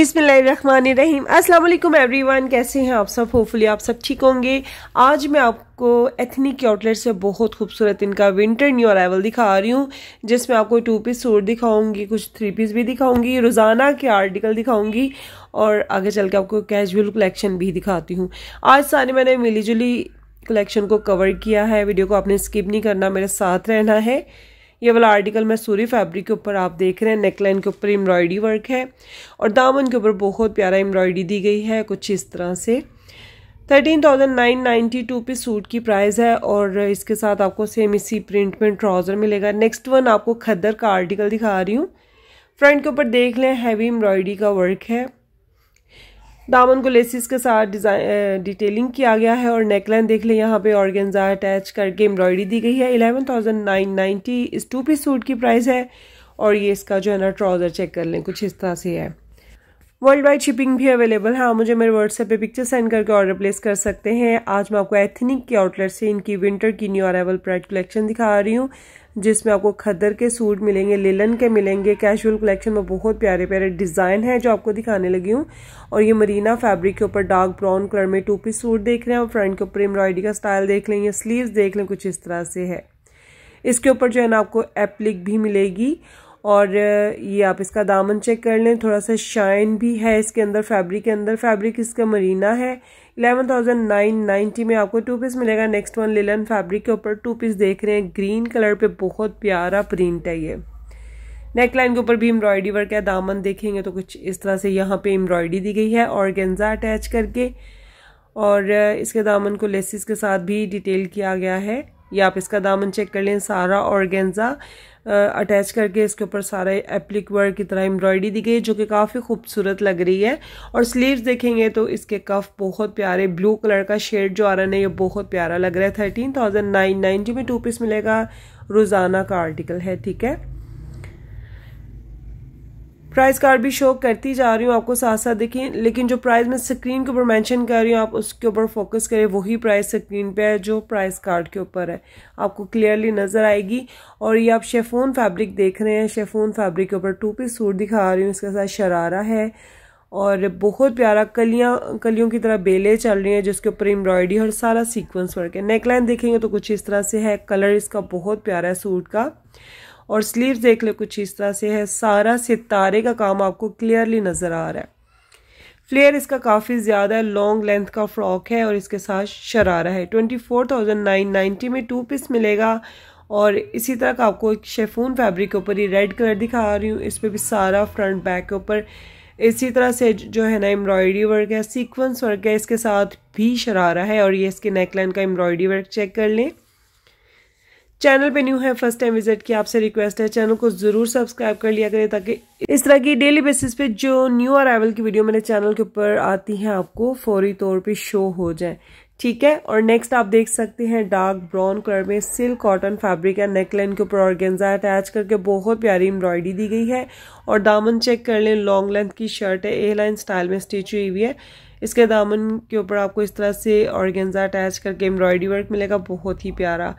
असलम अस्सलाम एवरीवन कैसे हैं आप सब होपफुली आप सब ठीक होंगे आज मैं आपको एथनिक आउटलेट से बहुत खूबसूरत इनका विंटर न्यू अराइवल दिखा रही हूँ जिसमें आपको टू पीस सूट दिखाऊंगी कुछ थ्री पीस भी दिखाऊंगी रोज़ाना के आर्टिकल दिखाऊंगी और आगे चल के आपको कैजुअल कलेक्शन भी दिखाती हूँ आज सारे मैंने मिली जुली कलेक्शन को कवर किया है वीडियो को आपने स्किप नहीं करना मेरे साथ रहना है ये वाला आर्टिकल मैं सूरी फैब्रिक के ऊपर आप देख रहे हैं नेकलाइन के ऊपर एम्ब्रॉयडरी वर्क है और दामन के ऊपर बहुत प्यारा एम्ब्रॉयडरी दी गई है कुछ इस तरह से thirteen thousand nine ninety two पे सूट की प्राइस है और इसके साथ आपको सेम इसी प्रिंट में ट्राउज़र मिलेगा नेक्स्ट वन आपको खद्दर का आर्टिकल दिखा रही हूँ फ्रंट के ऊपर देख लें हैवी एम्ब्रॉयडरी का वर्क है दामन को लेसिस के साथ डिजाइन डिटेलिंग किया गया है और नेकलाइन देख लें यहाँ पे ऑर्गेन्जा अटैच करके एम्ब्रॉयडरी दी गई है इलेवन थाउजेंड नाइन नाइन्टी इस टू पीस सूट की प्राइस है और ये इसका जो है ना ट्राउज़र चेक कर लें कुछ इस तरह से है वर्ल्ड वाइड शिपिंग भी अवेलेबल है आप हाँ, मुझे मेरे व्हाट्सएप पे पिक्चर सेंड करके ऑर्डर प्लेस कर सकते हैं आज मैं आपको एथनिक के आउटलेट से इनकी विंटर की न्यू अरावल प्राइड कलेक्शन दिखा रही हूँ जिसमें आपको खद्दर के सूट मिलेंगे लेलन के मिलेंगे कैशुअल कलेक्शन में बहुत प्यारे प्यारे डिज़ाइन है जो आपको दिखाने लगी हूँ और ये मरीना फैब्रिक के ऊपर डार्क ब्राउन कलर में टू पीस सूट देख रहे हैं और फ्रंट के ऊपर एम्ब्रॉयडरी का स्टाइल देख लें या स्लीव देख लें कुछ इस तरह से है इसके ऊपर जो है ना आपको एप्लिक भी मिलेगी और ये आप इसका दामन चेक कर लें थोड़ा सा शाइन भी है इसके अंदर फैब्रिक के अंदर फैब्रिक इसका मरीना है इलेवन थाउजेंड नाइन नाइन्टी में आपको टू पीस मिलेगा नेक्स्ट वन लिलन फैब्रिक के ऊपर टू पीस देख रहे हैं ग्रीन कलर पे बहुत प्यारा प्रिंट है ये नेक लाइन के ऊपर भी एम्ब्रॉयडरी वर्क है दामन देखेंगे तो कुछ इस तरह से यहाँ पे एम्ब्रॉयडरी दी गई है और गेंजा अटैच करके और इसके दामन को लेसिस के साथ भी डिटेल किया गया है ये आप इसका दामन चेक कर लें सारा ऑर्गेंजा अटैच करके इसके ऊपर सारा एप्लिक वर्क की तरह एम्ब्रॉयडरी दी गई जो कि काफ़ी खूबसूरत लग रही है और स्लीव्स देखेंगे तो इसके कफ बहुत प्यारे ब्लू कलर का शेड जो आ रहा है ये बहुत प्यारा लग रहा है थर्टीन थाउजेंड नाइन नाइन्टी में टू पीस मिलेगा रोज़ाना का आर्टिकल है ठीक है प्राइस कार्ड भी शो करती जा रही हूँ आपको साथ साथ देखिए लेकिन जो प्राइस मैं स्क्रीन के ऊपर मेंशन कर रही हूँ आप उसके ऊपर फोकस करें वही प्राइस स्क्रीन पे है जो प्राइस कार्ड के ऊपर है आपको क्लियरली नज़र आएगी और ये आप शेफोन फैब्रिक देख रहे हैं शेफोन फैब्रिक के ऊपर टू पीस सूट दिखा रही हूँ इसके साथ शरारा है और बहुत प्यारा कलियाँ कलियों की तरह बेले चल रही हैं जिसके ऊपर एम्ब्रॉयडरी और सारा सीक्वेंस वर्क है नेकलाइन देखेंगे तो कुछ इस तरह से है कलर इसका बहुत प्यारा है सूट का और स्लीव्स देख लो कुछ इस तरह से है सारा सितारे का काम आपको क्लियरली नज़र आ रहा है फ्लेयर इसका काफ़ी ज़्यादा लॉन्ग लेंथ का फ्रॉक है और इसके साथ शरारा है twenty four thousand nine ninety में टू पीस मिलेगा और इसी तरह का आपको एक शेफून फैब्रिक के ऊपर ये रेड कलर दिखा रही हूँ इस पर भी सारा फ्रंट बैक के ऊपर इसी तरह से जो है ना एम्ब्रॉयडरी वर्क है सीक्वेंस वर्क है इसके साथ भी शरारा है और ये इसके नेकलाइन का एम्ब्रॉयडरी वर्क चेक कर लें चैनल पे न्यू है फर्स्ट टाइम विजिट की आपसे रिक्वेस्ट है चैनल को जरूर सब्सक्राइब कर लिया करें ताकि इस तरह की डेली बेसिस पे जो न्यू अराइवल की वीडियो मेरे चैनल के ऊपर आती है आपको फौरी तौर पे शो हो जाए ठीक है और नेक्स्ट आप देख सकते हैं डार्क ब्राउन कलर में सिल्क कॉटन फैब्रिक है नेकलाइन के ऊपर ऑर्गेंजा अटैच करके बहुत प्यारी एम्ब्रॉयडरी दी गई है और दामन चेक कर लें लॉन्ग लेंथ की शर्ट है ए लाइन स्टाइल में स्टिच हुई हुई है इसके दामन के ऊपर आपको इस तरह से ऑर्गेंजा अटैच करके एम्ब्रॉयडरी वर्क मिलेगा बहुत ही प्यारा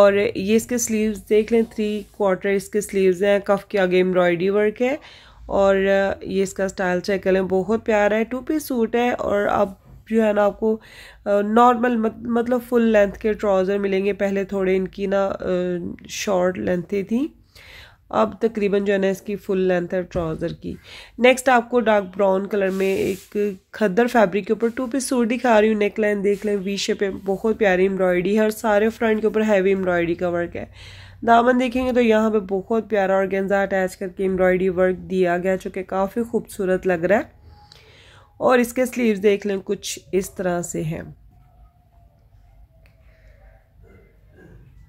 और ये इसके स्लीव देख लें थ्री क्वार्टर इसके स्लीव हैं कफ के आगे एम्ब्रॉयडरी वर्क है और ये इसका स्टाइल चेक कर लें बहुत प्यारा है टू पीस सूट है और आप जो है ना आपको नॉर्मल मतलब फुल लेंथ के ट्राउज़र मिलेंगे पहले थोड़े इनकी ना शॉर्ट लेंथें थी अब तकरीबन जो है ना इसकी फुल लेंथ है ट्राउज़र की नेक्स्ट आपको डार्क ब्राउन कलर में एक खद्दर फैब्रिक के ऊपर टू पीस सूट दिखा रही हूँ नेक लाइन देख लें वी शेप है बहुत प्यारी एम्ब्रॉयडरी है और सारे फ्रंट के ऊपर हैवी एम्ब्रॉयडरी का वर्क है दामन देखेंगे तो यहाँ पे बहुत प्यारा और गेंजा अटैच करके एम्ब्रॉयडरी वर्क दिया गया जो कि काफ़ी खूबसूरत लग रहा है और इसके स्लीव्स देख लें कुछ इस तरह से हैं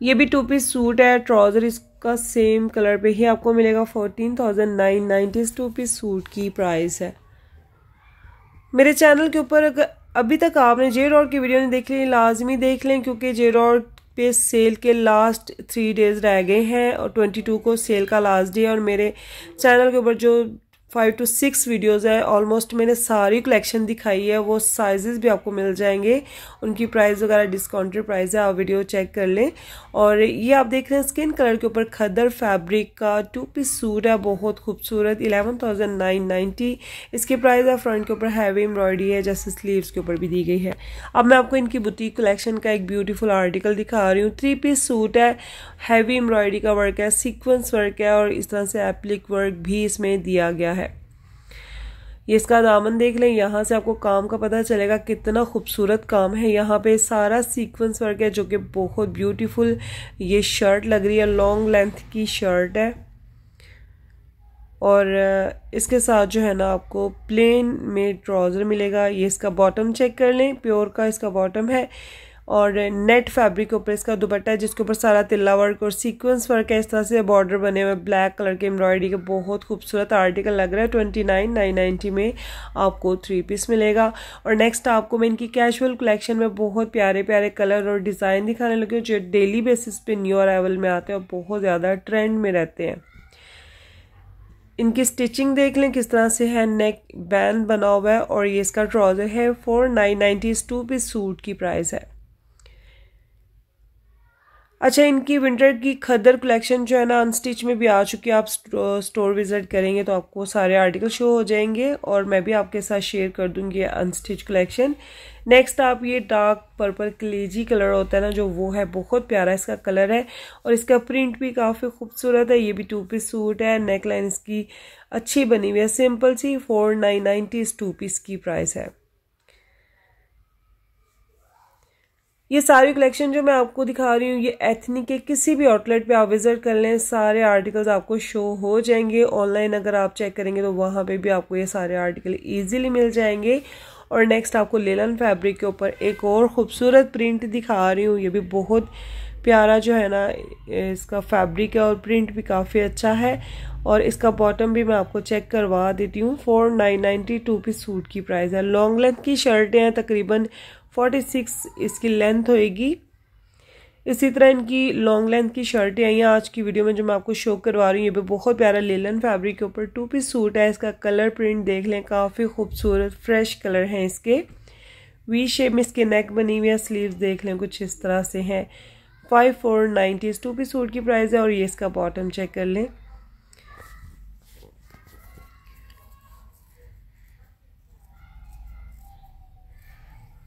ये भी टू पीस सूट है ट्राउज़र इसका सेम कलर पे ही आपको मिलेगा fourteen thousand nine nineties two piece suit की प्राइस है मेरे चैनल के ऊपर अगर अभी तक आपने जे रॉड की वीडियो नहीं देख ली लाजमी देख लें क्योंकि जे रॉड पे सेल के लास्ट थ्री डेज़ रह गए हैं और ट्वेंटी टू को सेल का लास्ट डे और मेरे चैनल के ऊपर जो फाइव टू सिक्स वीडियोज है ऑलमोस्ट मैंने सारी कलेक्शन दिखाई है वो साइजेस भी आपको मिल जाएंगे उनकी प्राइस वगैरह डिस्काउंटेड प्राइस है आप वीडियो चेक कर लें और ये आप देख रहे हैं स्किन कलर के ऊपर खदर फैब्रिक का टू पीस सूट है बहुत खूबसूरत इलेवन थाउजेंड नाइन नाइन्टी इसके प्राइस है फ्रंट के ऊपर हैवी एम्ब्रॉयडरी है जैसे स्लीवस के ऊपर भी दी गई है अब मैं आपको इनकी बुटीक कलेक्शन का एक ब्यूटीफुल आर्टिकल दिखा रही हूँ थ्री पीस सूट है हैवी एम्ब्रॉयडरी का वर्क है सीक्वेंस वर्क है और इस तरह से एप्लिक वर्क भी इसमें दिया गया है ये इसका दामन देख लें यहाँ से आपको काम का पता चलेगा कितना खूबसूरत काम है यहाँ पे सारा सीक्वेंस वर्क है जो कि बहुत ब्यूटीफुल ये शर्ट लग रही है लॉन्ग लेंथ की शर्ट है और इसके साथ जो है ना आपको प्लेन में ट्राउज़र मिलेगा ये इसका बॉटम चेक कर लें प्योर का इसका बॉटम है और नेट फैब्रिक के ऊपर इसका दुपट्टा है जिसके ऊपर सारा तिल्ला वर्क और सीक्वेंस वर्क है इस तरह से बॉर्डर बने हुए ब्लैक कलर के एम्ब्रॉयडरी के बहुत खूबसूरत आर्टिकल लग रहा है ट्वेंटी नाइन नाइन नाइन्टी में आपको थ्री पीस मिलेगा और नेक्स्ट आपको मैं इनकी कैजुअल कलेक्शन में बहुत प्यारे प्यारे कलर और डिज़ाइन दिखाने लगी हूँ जो डेली बेसिस पे न्यू अरावल में आते हैं और बहुत ज़्यादा ट्रेंड में रहते हैं इनकी स्टिचिंग देख लें किस तरह से है नेक बैंड बना हुआ है और ये इसका ट्राउज़र है four nine ninety two piece suit की प्राइस है अच्छा इनकी विंटर की खदर कलेक्शन जो है ना अनस्टिच में भी आ चुकी है आप स्टोर विजिट करेंगे तो आपको सारे आर्टिकल शो हो जाएंगे और मैं भी आपके साथ शेयर कर दूंगी अनस्टिच कलेक्शन नेक्स्ट आप ये डार्क पर्पल क्लेजी कलर होता है ना जो वो है बहुत प्यारा इसका कलर है और इसका प्रिंट भी काफ़ी खूबसूरत है ये भी टू पीस सूट है नेक लाइन इसकी अच्छी बनी हुई है सिंपल सी फोर नाइन नाइनटी इस टू पीस की प्राइस है ये सारी कलेक्शन जो मैं आपको दिखा रही हूँ ये एथनिक के किसी भी आउटलेट पे आप विज़िट कर लें सारे आर्टिकल्स आपको शो हो जाएंगे ऑनलाइन अगर आप चेक करेंगे तो वहाँ पे भी आपको ये सारे आर्टिकल इजीली मिल जाएंगे और नेक्स्ट आपको लेलन फैब्रिक के ऊपर एक और ख़ूबसूरत प्रिंट दिखा रही हूँ ये भी बहुत प्यारा जो है ना इसका फैब्रिक है और प्रिंट भी काफ़ी अच्छा है और इसका बॉटम भी मैं आपको चेक करवा देती हूँ four nine ninety two piece suit की प्राइस है लॉन्ग लेंथ की शर्टें हैं तकरीबन फोर्टी सिक्स इसकी लेंथ होएगी इसी तरह इनकी लॉन्ग लेंथ की शर्टें आई हैं आज की वीडियो में जो मैं आपको शो करवा रही हूँ ये भी बहुत प्यारा लेलन फैब्रिक के ऊपर टू पीस सूट है इसका कलर प्रिंट देख लें काफ़ी खूबसूरत फ्रेश कलर हैं इसके वी शेप में इसके नेक बनी हुई है स्लीव्स देख लें कुछ इस तरह से हैं five four ninety two piece suit की प्राइस है और ये इसका बॉटम चेक कर लें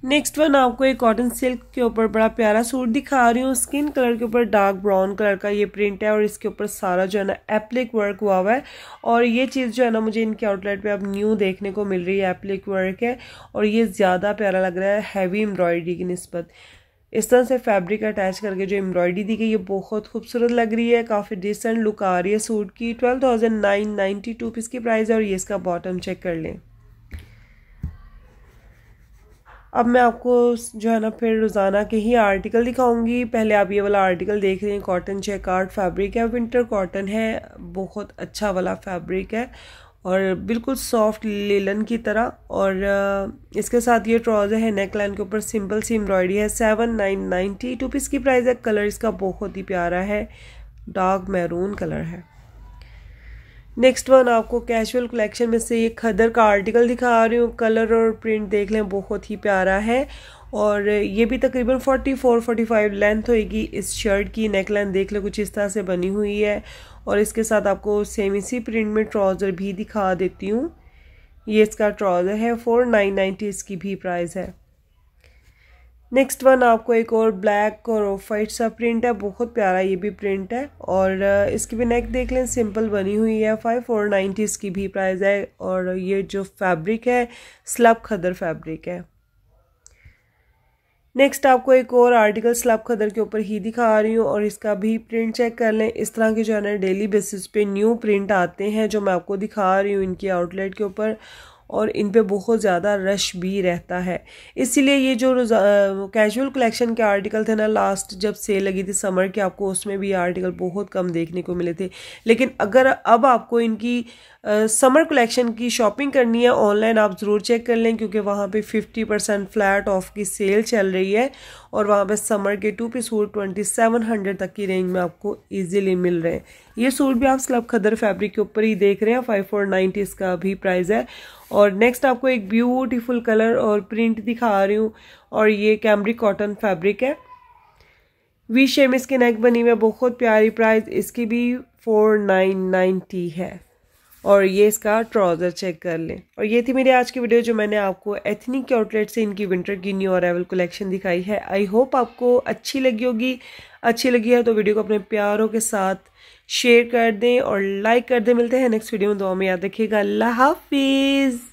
नेक्स्ट वन आपको एक कॉटन सिल्क के ऊपर बड़ा प्यारा सूट दिखा रही हूँ स्किन कलर के ऊपर डार्क ब्राउन कलर का ये प्रिंट है और इसके ऊपर सारा जो है ना एप्लिक वर्क हुआ हुआ है और ये चीज़ जो है ना मुझे इनके आउटलेट पे अब न्यू देखने को मिल रही है एप्लिक वर्क है और ये ज़्यादा प्यारा लग रहा है हैवी एम्ब्रॉयडरी की नस्बत इस तरह से फैब्रिक अटैच करके जो एम्ब्रॉयडरी दी गई ये बहुत खूबसूरत लग रही है काफ़ी डिसेंट लुक आ रही है सूट की twelve thousand nine ninety two piece की प्राइस है और ये इसका बॉटम चेक कर लें अब मैं आपको जो है ना फिर रोज़ाना के ही आर्टिकल दिखाऊंगी पहले आप ये वाला आर्टिकल देख रहे हैं कॉटन चेक आर्ट फैब्रिक है विंटर कॉटन है बहुत अच्छा वाला फैब्रिक है और बिल्कुल सॉफ्ट लेलन की तरह और इसके साथ ये ट्राउज़र है नेक लाइन के ऊपर सिंपल सी एम्ब्रॉयडरी है seven nine ninety two piece की प्राइस है कलर इसका बहुत ही प्यारा है डार्क मैरून कलर है नेक्स्ट वन आपको कैजुअल कलेक्शन में से ये खदर का आर्टिकल दिखा रही हूँ कलर और प्रिंट देख लें बहुत ही प्यारा है और ये भी तकरीबन 44 45 लेंथ होएगी इस शर्ट की नेक लाइन देख लें कुछ इस तरह से बनी हुई है और इसके साथ आपको सेम इसी प्रिंट में ट्राउज़र भी दिखा देती हूँ ये इसका ट्राउज़र है फोर नाइन इसकी भी प्राइस है नेक्स्ट वन आपको एक और ब्लैक और ऑफ वाइट सा प्रिंट है बहुत प्यारा ये भी प्रिंट है और uh, इसकी भी नेक देख लें सिंपल बनी हुई है फाइव फोर नाइन्टी इसकी भी प्राइस है और ये जो फैब्रिक है स्लब खदर फैब्रिक है नेक्स्ट आपको एक और आर्टिकल स्लब खदर के ऊपर ही दिखा रही हूँ और इसका भी प्रिंट चेक कर लें इस तरह के जो है ना डेली बेसिस पे न्यू प्रिंट आते हैं जो मैं आपको दिखा रही हूँ इनकी आउटलेट के ऊपर और इन पे बहुत ज़्यादा रश भी रहता है इसीलिए ये जो कैजुअल कलेक्शन के आर्टिकल थे ना लास्ट जब सेल लगी थी समर के आपको उसमें भी आर्टिकल बहुत कम देखने को मिले थे लेकिन अगर अब आपको इनकी समर कलेक्शन की शॉपिंग करनी है ऑनलाइन आप ज़रूर चेक कर लें क्योंकि वहाँ पे 50 परसेंट फ्लैट ऑफ की सेल चल रही है और वहाँ पे समर के two piece suit twenty seven hundred तक की रेंज में आपको इजीली मिल रहे हैं ये सूट भी आप स्लब खदर फैब्रिक के ऊपर ही देख रहे हैं फाइव फोर नाइन्टी इसका भी प्राइस है और नेक्स्ट आपको एक ब्यूटीफुल कलर और प्रिंट दिखा रही हूँ और ये कैमरिक कॉटन फैब्रिक है वी शेम इसके नेक बनी हुई है बहुत प्यारी प्राइस इसकी भी फोर नाइन नाइन्टी है और ये इसका ट्राउज़र चेक कर लें और ये थी मेरी आज की वीडियो जो मैंने आपको एथनिक आउटलेट से इनकी विंटर की न्यू अरावल कलेक्शन दिखाई है आई होप आपको अच्छी लगी होगी अच्छी लगी है तो वीडियो को अपने प्यारों के साथ शेयर कर दें और लाइक कर दें मिलते हैं नेक्स्ट वीडियो में दो में याद रखिएगा अल्लाह हाफिज़